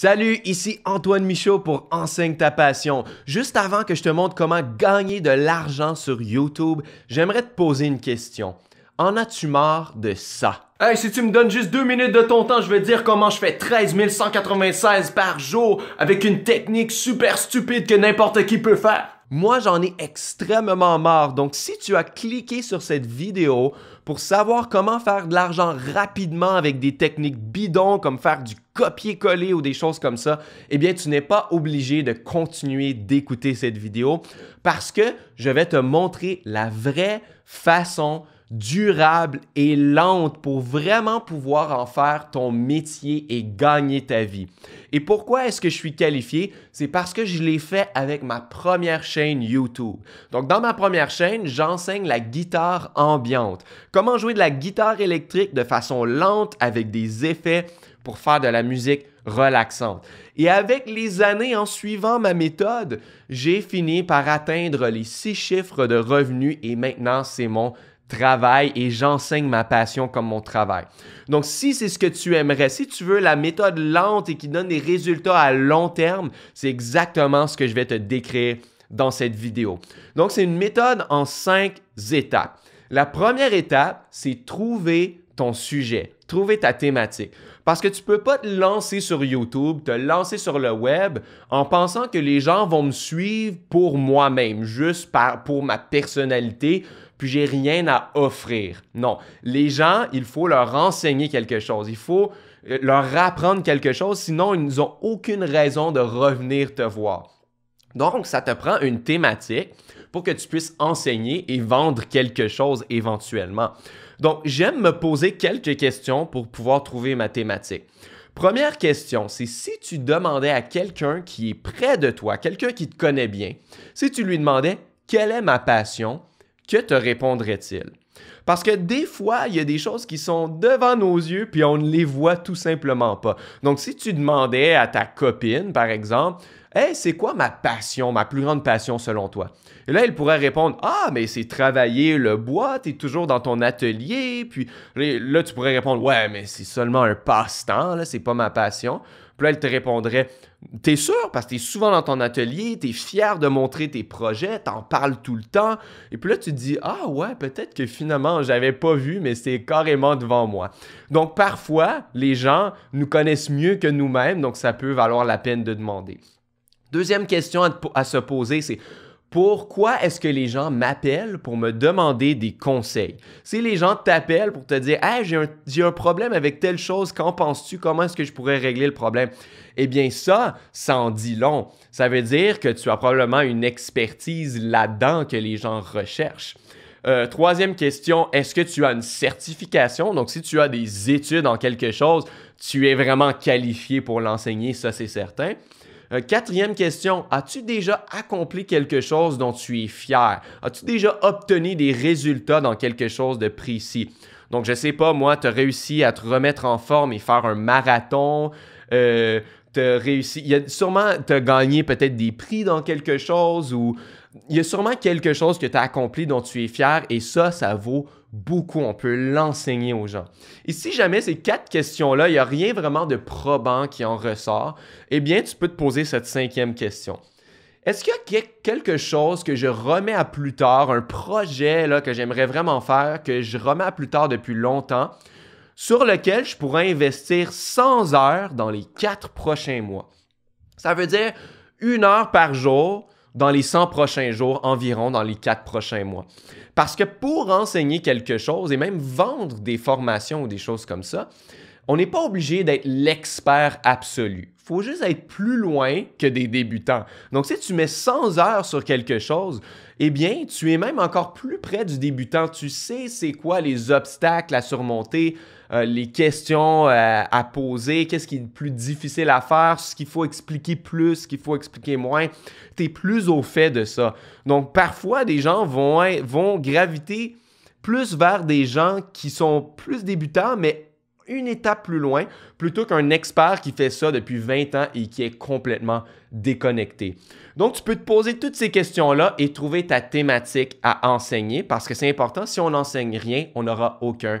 Salut, ici Antoine Michaud pour Enseigne ta passion. Juste avant que je te montre comment gagner de l'argent sur YouTube, j'aimerais te poser une question. En as-tu marre de ça? Hey, si tu me donnes juste deux minutes de ton temps, je vais te dire comment je fais 13 196 par jour avec une technique super stupide que n'importe qui peut faire. Moi, j'en ai extrêmement marre. Donc, si tu as cliqué sur cette vidéo pour savoir comment faire de l'argent rapidement avec des techniques bidons comme faire du copier-coller ou des choses comme ça, eh bien, tu n'es pas obligé de continuer d'écouter cette vidéo parce que je vais te montrer la vraie façon durable et lente pour vraiment pouvoir en faire ton métier et gagner ta vie. Et pourquoi est-ce que je suis qualifié? C'est parce que je l'ai fait avec ma première chaîne YouTube. Donc dans ma première chaîne, j'enseigne la guitare ambiante. Comment jouer de la guitare électrique de façon lente avec des effets pour faire de la musique relaxante. Et avec les années en suivant ma méthode, j'ai fini par atteindre les six chiffres de revenus et maintenant c'est mon travail et j'enseigne ma passion comme mon travail. Donc, si c'est ce que tu aimerais, si tu veux la méthode lente et qui donne des résultats à long terme, c'est exactement ce que je vais te décrire dans cette vidéo. Donc, c'est une méthode en cinq étapes. La première étape, c'est trouver ton sujet, trouver ta thématique. Parce que tu ne peux pas te lancer sur YouTube, te lancer sur le web en pensant que les gens vont me suivre pour moi-même, juste pour ma personnalité, puis j'ai rien à offrir. Non, les gens, il faut leur enseigner quelque chose, il faut euh, leur apprendre quelque chose, sinon ils n'ont aucune raison de revenir te voir. Donc, ça te prend une thématique pour que tu puisses enseigner et vendre quelque chose éventuellement. Donc, j'aime me poser quelques questions pour pouvoir trouver ma thématique. Première question, c'est si tu demandais à quelqu'un qui est près de toi, quelqu'un qui te connaît bien, si tu lui demandais quelle est ma passion, que te répondrait-il? Parce que des fois, il y a des choses qui sont devant nos yeux, puis on ne les voit tout simplement pas. Donc, si tu demandais à ta copine, par exemple, Hey, c'est quoi ma passion, ma plus grande passion selon toi? Et là, elle pourrait répondre Ah, mais c'est travailler le bois, t'es toujours dans ton atelier. Puis là, tu pourrais répondre Ouais, mais c'est seulement un passe-temps, là, c'est pas ma passion. Puis là, elle te répondrait T'es sûr Parce que t'es souvent dans ton atelier, t'es fier de montrer tes projets, t'en parles tout le temps. Et puis là, tu te dis Ah ouais, peut-être que finalement, j'avais pas vu, mais c'est carrément devant moi. Donc parfois, les gens nous connaissent mieux que nous-mêmes, donc ça peut valoir la peine de demander. Deuxième question à se poser, c'est pourquoi est-ce que les gens m'appellent pour me demander des conseils? Si les gens t'appellent pour te dire j'ai un, problème avec telle chose, qu'en penses-tu? Comment est-ce que je pourrais régler le problème? Eh bien, ça, ça en dit long. Ça veut dire que tu as probablement une expertise là-dedans que les gens recherchent. Euh, troisième question, est-ce que tu as une certification? Donc, si tu as des études en quelque chose, tu es vraiment qualifié pour l'enseigner, ça c'est certain. Euh, quatrième question, as-tu déjà accompli quelque chose dont tu es fier? As-tu déjà obtenu des résultats dans quelque chose de précis? Donc, je sais pas, moi, tu as réussi à te remettre en forme et faire un marathon. Euh, réussi. sûrement, tu gagner gagné peut-être des prix dans quelque chose ou il y a sûrement quelque chose que tu as accompli dont tu es fier et ça, ça vaut beaucoup. On peut l'enseigner aux gens. Et si jamais ces quatre questions-là, il n'y a rien vraiment de probant qui en ressort, eh bien, tu peux te poser cette cinquième question. Est-ce qu'il y a quelque chose que je remets à plus tard, un projet là, que j'aimerais vraiment faire, que je remets à plus tard depuis longtemps, sur lequel je pourrais investir 100 heures dans les quatre prochains mois? Ça veut dire une heure par jour, dans les 100 prochains jours environ, dans les 4 prochains mois. Parce que pour enseigner quelque chose et même vendre des formations ou des choses comme ça, on n'est pas obligé d'être l'expert absolu. Il faut juste être plus loin que des débutants. Donc, si tu mets 100 heures sur quelque chose, eh bien, tu es même encore plus près du débutant. Tu sais c'est quoi les obstacles à surmonter, euh, les questions euh, à poser, qu'est-ce qui est le plus difficile à faire, ce qu'il faut expliquer plus, ce qu'il faut expliquer moins. Tu es plus au fait de ça. Donc parfois, des gens vont, hein, vont graviter plus vers des gens qui sont plus débutants, mais une étape plus loin plutôt qu'un expert qui fait ça depuis 20 ans et qui est complètement déconnecté. Donc, tu peux te poser toutes ces questions-là et trouver ta thématique à enseigner parce que c'est important. Si on n'enseigne rien, on n'aura aucun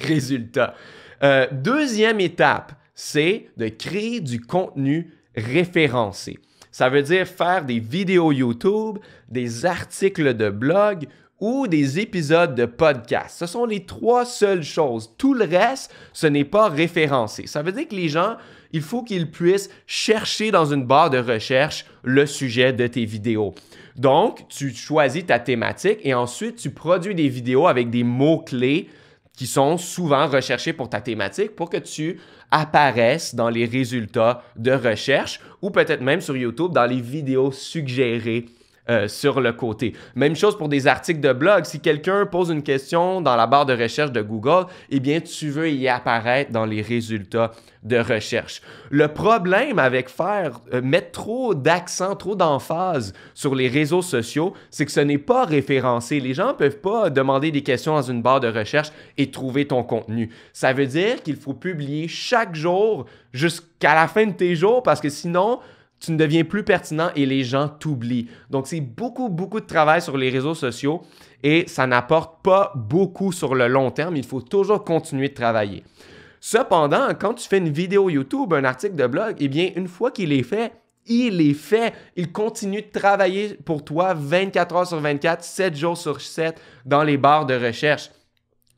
résultat. Euh, deuxième étape, c'est de créer du contenu référencé. Ça veut dire faire des vidéos YouTube, des articles de blog ou des épisodes de podcast. Ce sont les trois seules choses. Tout le reste, ce n'est pas référencé. Ça veut dire que les gens, il faut qu'ils puissent chercher dans une barre de recherche le sujet de tes vidéos. Donc, tu choisis ta thématique et ensuite tu produis des vidéos avec des mots-clés qui sont souvent recherchés pour ta thématique pour que tu apparaisses dans les résultats de recherche ou peut-être même sur YouTube dans les vidéos suggérées euh, sur le côté. Même chose pour des articles de blog. Si quelqu'un pose une question dans la barre de recherche de Google, eh bien, tu veux y apparaître dans les résultats de recherche. Le problème avec faire euh, mettre trop d'accent, trop d'emphase sur les réseaux sociaux, c'est que ce n'est pas référencé. Les gens ne peuvent pas demander des questions dans une barre de recherche et trouver ton contenu. Ça veut dire qu'il faut publier chaque jour jusqu'à la fin de tes jours parce que sinon, tu ne deviens plus pertinent et les gens t'oublient. Donc, c'est beaucoup, beaucoup de travail sur les réseaux sociaux et ça n'apporte pas beaucoup sur le long terme. Il faut toujours continuer de travailler. Cependant, quand tu fais une vidéo YouTube, un article de blog, eh bien, une fois qu'il est fait, il est fait. Il continue de travailler pour toi 24 heures sur 24, 7 jours sur 7 dans les barres de recherche.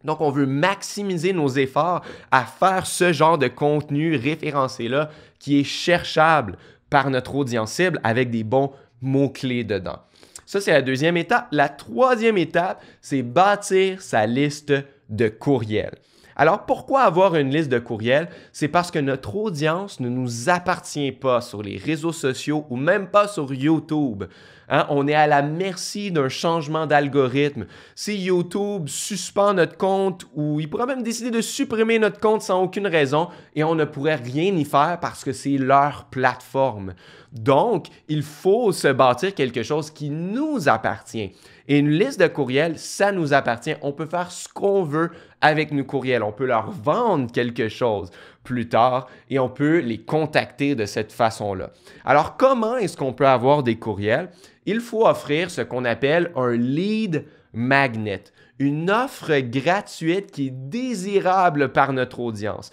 Donc, on veut maximiser nos efforts à faire ce genre de contenu référencé-là qui est cherchable par notre audience cible avec des bons mots-clés dedans. Ça, c'est la deuxième étape. La troisième étape, c'est bâtir sa liste de courriels. Alors pourquoi avoir une liste de courriels? C'est parce que notre audience ne nous appartient pas sur les réseaux sociaux ou même pas sur YouTube. Hein? On est à la merci d'un changement d'algorithme. Si YouTube suspend notre compte ou il pourrait même décider de supprimer notre compte sans aucune raison et on ne pourrait rien y faire parce que c'est leur plateforme. Donc, il faut se bâtir quelque chose qui nous appartient. Et une liste de courriels, ça nous appartient. On peut faire ce qu'on veut avec nos courriels. On peut leur vendre quelque chose plus tard et on peut les contacter de cette façon-là. Alors, comment est-ce qu'on peut avoir des courriels? Il faut offrir ce qu'on appelle un lead magnet, une offre gratuite qui est désirable par notre audience.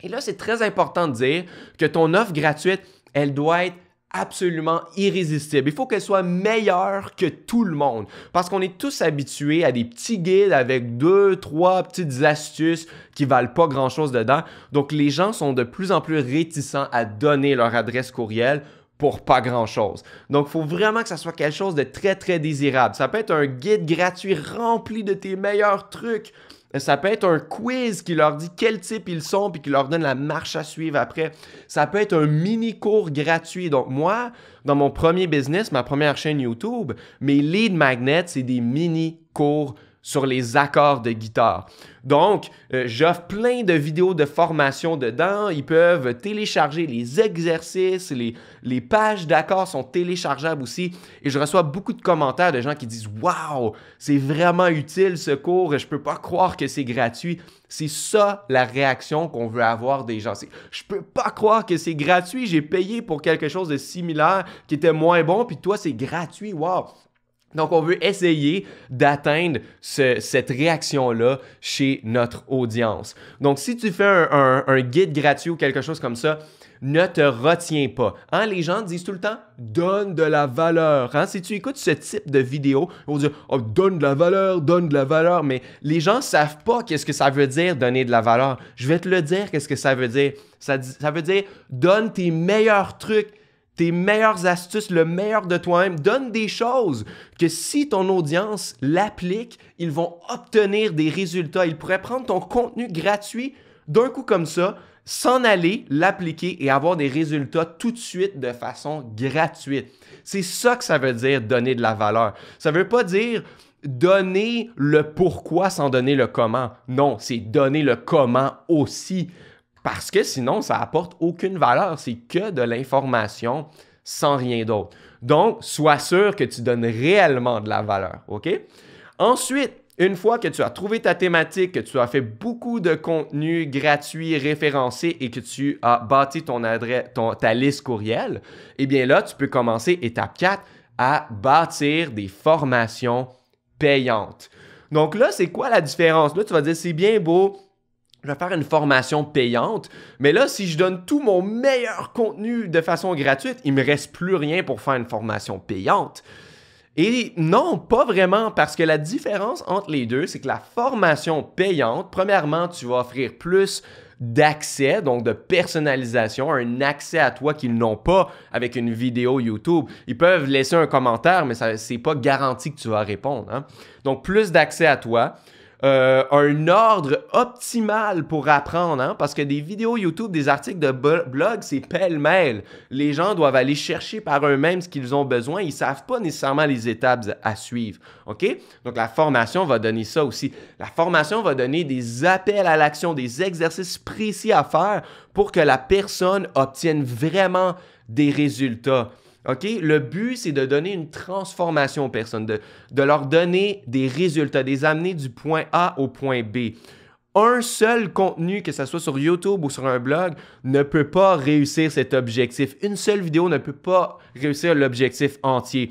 Et là, c'est très important de dire que ton offre gratuite, elle doit être absolument irrésistible. Il faut qu'elle soit meilleure que tout le monde parce qu'on est tous habitués à des petits guides avec deux, trois petites astuces qui valent pas grand-chose dedans. Donc les gens sont de plus en plus réticents à donner leur adresse courriel pour pas grand-chose. Donc, il faut vraiment que ça soit quelque chose de très, très désirable. Ça peut être un guide gratuit rempli de tes meilleurs trucs. Ça peut être un quiz qui leur dit quel type ils sont puis qui leur donne la marche à suivre après. Ça peut être un mini cours gratuit. Donc moi, dans mon premier business, ma première chaîne YouTube, mes lead magnets, c'est des mini cours sur les accords de guitare. Donc, euh, j'offre plein de vidéos de formation dedans. Ils peuvent télécharger les exercices, les, pages d'accords sont téléchargeables aussi. Et je reçois beaucoup de commentaires de gens qui disent Waouh, c'est vraiment utile ce cours, je peux pas croire que c'est gratuit. C'est ça la réaction qu'on veut avoir des gens. je peux pas croire que c'est gratuit, j'ai payé pour quelque chose de similaire qui était moins bon, puis toi c'est gratuit, waouh. Donc, on veut essayer d'atteindre cette réaction-là chez notre audience. Donc, si tu fais un, guide gratuit ou quelque chose comme ça, ne te retiens pas. Hein, les gens disent tout le temps donne de la valeur. Hein, si tu écoutes ce type de vidéo, ils vont oh, donne de la valeur, donne de la valeur, mais les gens ne savent pas qu'est-ce que ça veut dire donner de la valeur. Je vais te le dire, qu'est-ce que ça veut dire. Ça, ça veut dire donne tes meilleurs trucs, tes meilleures astuces, le meilleur de toi-même. Donne des choses que si ton audience l'applique, ils vont obtenir des résultats. Ils pourraient prendre ton contenu gratuit d'un coup comme ça, s'en aller, l'appliquer et avoir des résultats tout de suite de façon gratuite. C'est ça que ça veut dire donner de la valeur. Ça ne veut pas dire donner le pourquoi sans donner le comment. Non, c'est donner le comment aussi parce que sinon, ça apporte aucune valeur. C'est que de l'information sans rien d'autre. Donc, sois sûr que tu donnes réellement de la valeur. OK? Ensuite, une fois que tu as trouvé ta thématique, que tu as fait beaucoup de contenu gratuit, référencé et que tu as bâti ton adresse, ton, ta liste courriel, eh bien là, tu peux commencer étape 4 à bâtir des formations payantes. Donc là, c'est quoi la différence? Là, tu vas dire, c'est bien beau je vais faire une formation payante. Mais là, si je donne tout mon meilleur contenu de façon gratuite, il me reste plus rien pour faire une formation payante. Et non, pas vraiment, parce que la différence entre les deux, c'est que la formation payante, premièrement, tu vas offrir plus d'accès, donc de personnalisation, un accès à toi qu'ils n'ont pas avec une vidéo YouTube. Ils peuvent laisser un commentaire, mais ce n'est pas garanti que tu vas répondre. Hein. Donc, plus d'accès à toi, euh, un ordre optimal pour apprendre, hein, parce que des vidéos YouTube, des articles de blog, c'est pêle-mêle. Les gens doivent aller chercher par eux-mêmes ce qu'ils ont besoin. Ils ne savent pas nécessairement les étapes à suivre. OK? Donc, la formation va donner ça aussi. La formation va donner des appels à l'action, des exercices précis à faire pour que la personne obtienne vraiment des résultats. OK? Le but, c'est de donner une transformation aux personnes, de, de leur donner des résultats, des amener du point A au point B un seul contenu, que ce soit sur YouTube ou sur un blog, ne peut pas réussir cet objectif. Une seule vidéo ne peut pas réussir l'objectif entier.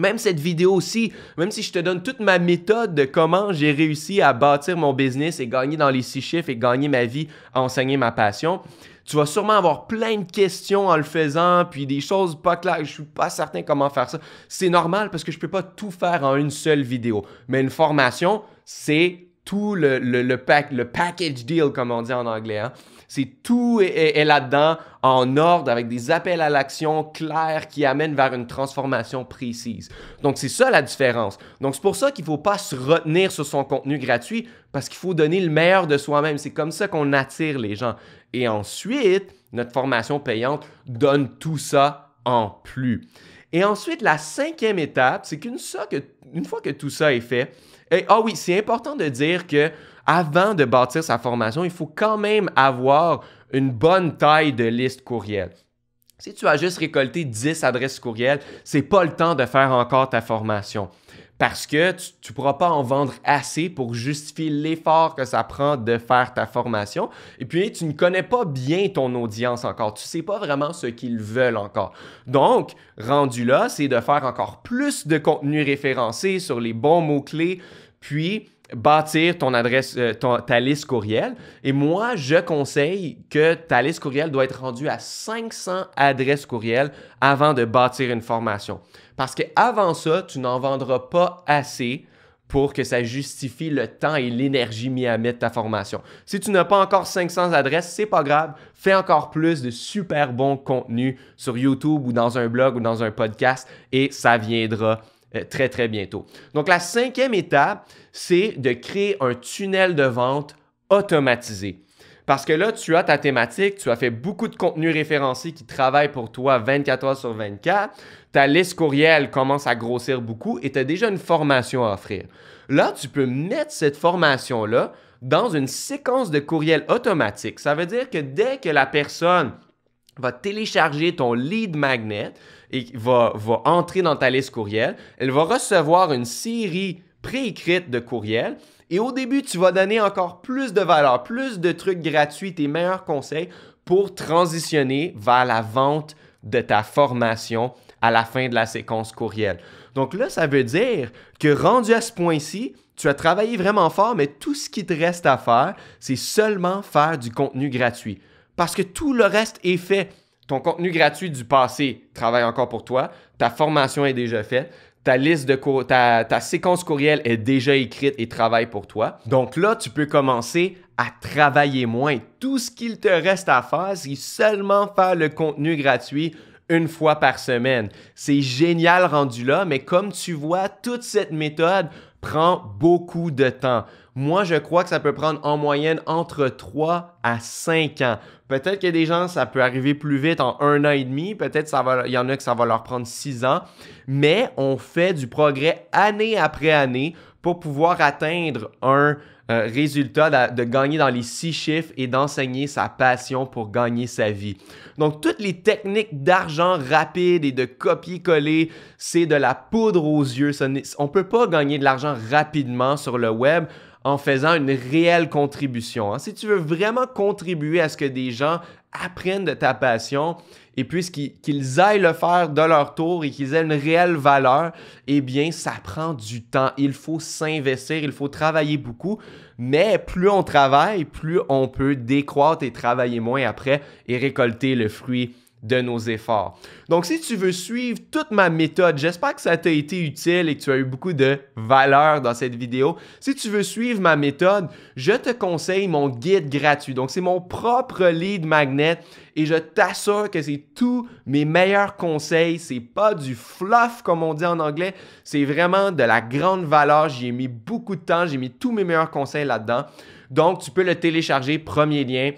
Même cette vidéo aussi, même si je te donne toute ma méthode de comment j'ai réussi à bâtir mon business et gagner dans les six chiffres et gagner ma vie, à enseigner ma passion, tu vas sûrement avoir plein de questions en le faisant, puis des choses pas claires. Je suis pas certain comment faire ça. C'est normal parce que je peux pas tout faire en une seule vidéo. Mais une formation, c'est tout le, pack, le package deal, comme on dit en anglais. Hein. C'est tout est, est là-dedans en ordre avec des appels à l'action clairs qui amènent vers une transformation précise. Donc c'est ça la différence. Donc c'est pour ça qu'il ne faut pas se retenir sur son contenu gratuit parce qu'il faut donner le meilleur de soi-même. C'est comme ça qu'on attire les gens. Et ensuite, notre formation payante donne tout ça en plus. Et ensuite, la cinquième étape, c'est qu'une fois que tout ça est fait, ah oui, c'est important de dire que avant de bâtir sa formation, il faut quand même avoir une bonne taille de liste courriel. Si tu as juste récolté 10 adresses courriel, c'est pas le temps de faire encore ta formation parce que tu ne pourras pas en vendre assez pour justifier l'effort que ça prend de faire ta formation. Et puis, tu ne connais pas bien ton audience encore. Tu ne sais pas vraiment ce qu'ils veulent encore. Donc, rendu là, c'est de faire encore plus de contenu référencé sur les bons mots-clés, puis bâtir ton adresse, euh, ta liste courriel. Et moi, je conseille que ta liste courriel doit être rendue à 500 adresses courriel avant de bâtir une formation. Parce qu'avant ça, tu n'en vendras pas assez pour que ça justifie le temps et l'énergie mis à mettre ta formation. Si tu n'as pas encore 500 adresses, c'est pas grave, fais encore plus de super bons contenus sur YouTube ou dans un blog ou dans un podcast et ça viendra euh, très, très bientôt. Donc, la cinquième étape, c'est de créer un tunnel de vente automatisé. Parce que là, tu as ta thématique, tu as fait beaucoup de contenu référencé qui travaille pour toi 24 heures sur 24, ta liste courriel commence à grossir beaucoup et tu as déjà une formation à offrir. Là, tu peux mettre cette formation-là dans une séquence de courriel automatique. Ça veut dire que dès que la personne va télécharger ton lead magnet et va, va entrer dans ta liste courriel. Elle va recevoir une série préécrite de courriels. Et au début, tu vas donner encore plus de valeur, plus de trucs gratuits, tes meilleurs conseils pour transitionner vers la vente de ta formation à la fin de la séquence courriel. Donc là, ça veut dire que rendu à ce point-ci, tu as travaillé vraiment fort, mais tout ce qui te reste à faire, c'est seulement faire du contenu gratuit parce que tout le reste est fait. Ton contenu gratuit du passé travaille encore pour toi, ta formation est déjà faite, ta liste de ta, séquence courriel est déjà écrite et travaille pour toi. Donc là, tu peux commencer à travailler moins. Tout ce qu'il te reste à faire, c'est seulement faire le contenu gratuit une fois par semaine. C'est génial rendu là, mais comme tu vois, toute cette méthode prend beaucoup de temps. Moi, je crois que ça peut prendre en moyenne entre 3 à 5 ans. Peut-être que des gens, ça peut arriver plus vite en un an et demi. Peut-être ça va, y en a que ça va leur prendre 6 ans. Mais on fait du progrès année après année pour pouvoir atteindre un euh, résultat de, gagner dans les six chiffres et d'enseigner sa passion pour gagner sa vie. Donc, toutes les techniques d'argent rapide et de copier-coller, c'est de la poudre aux yeux. on ne peut pas gagner de l'argent rapidement sur le web en faisant une réelle contribution. Hein. Si tu veux vraiment contribuer à ce que des gens apprennent de ta passion, et puisqu'ils qu'ils aillent le faire de leur tour et qu'ils aient une réelle valeur, eh bien, ça prend du temps. Il faut s'investir, il faut travailler beaucoup, mais plus on travaille, plus on peut décroître et travailler moins après et récolter le fruit de nos efforts. Donc, si tu veux suivre toute ma méthode, j'espère que ça t'a été utile et que tu as eu beaucoup de valeur dans cette vidéo. Si tu veux suivre ma méthode, je te conseille mon guide gratuit. Donc, c'est mon propre lead magnet et je t'assure que c'est tous mes meilleurs conseils. C'est pas du fluff comme on dit en anglais, c'est vraiment de la grande valeur. J'y ai mis beaucoup de temps, j'ai mis tous mes meilleurs conseils là-dedans. Donc, tu peux le télécharger, premier lien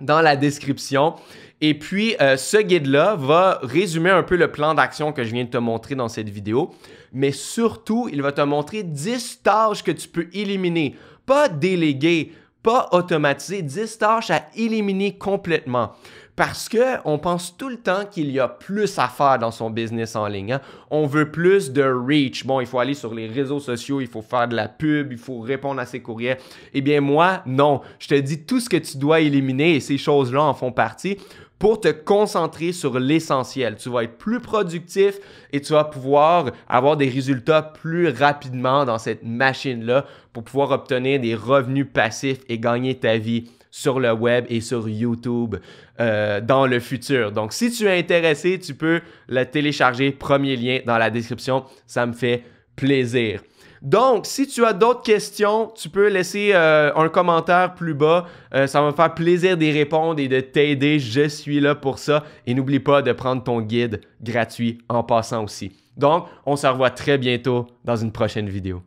dans la description. Et puis, euh, ce guide-là va résumer un peu le plan d'action que je viens de te montrer dans cette vidéo. Mais surtout, il va te montrer 10 tâches que tu peux éliminer, pas déléguer, pas automatiser, 10 tâches à éliminer complètement. Parce que on pense tout le temps qu'il y a plus à faire dans son business en ligne. Hein. On veut plus de reach. Bon, il faut aller sur les réseaux sociaux, il faut faire de la pub, il faut répondre à ses courriels. Eh bien moi, non. Je te dis tout ce que tu dois éliminer et ces choses-là en font partie pour te concentrer sur l'essentiel. Tu vas être plus productif et tu vas pouvoir avoir des résultats plus rapidement dans cette machine-là pour pouvoir obtenir des revenus passifs et gagner ta vie sur le web et sur YouTube euh, dans le futur. Donc, si tu es intéressé, tu peux la télécharger. Premier lien dans la description. Ça me fait plaisir. Donc, si tu as d'autres questions, tu peux laisser euh, un commentaire plus bas. Euh, ça va me faire plaisir d'y répondre et de t'aider. Je suis là pour ça. Et n'oublie pas de prendre ton guide gratuit en passant aussi. Donc, on se revoit très bientôt dans une prochaine vidéo.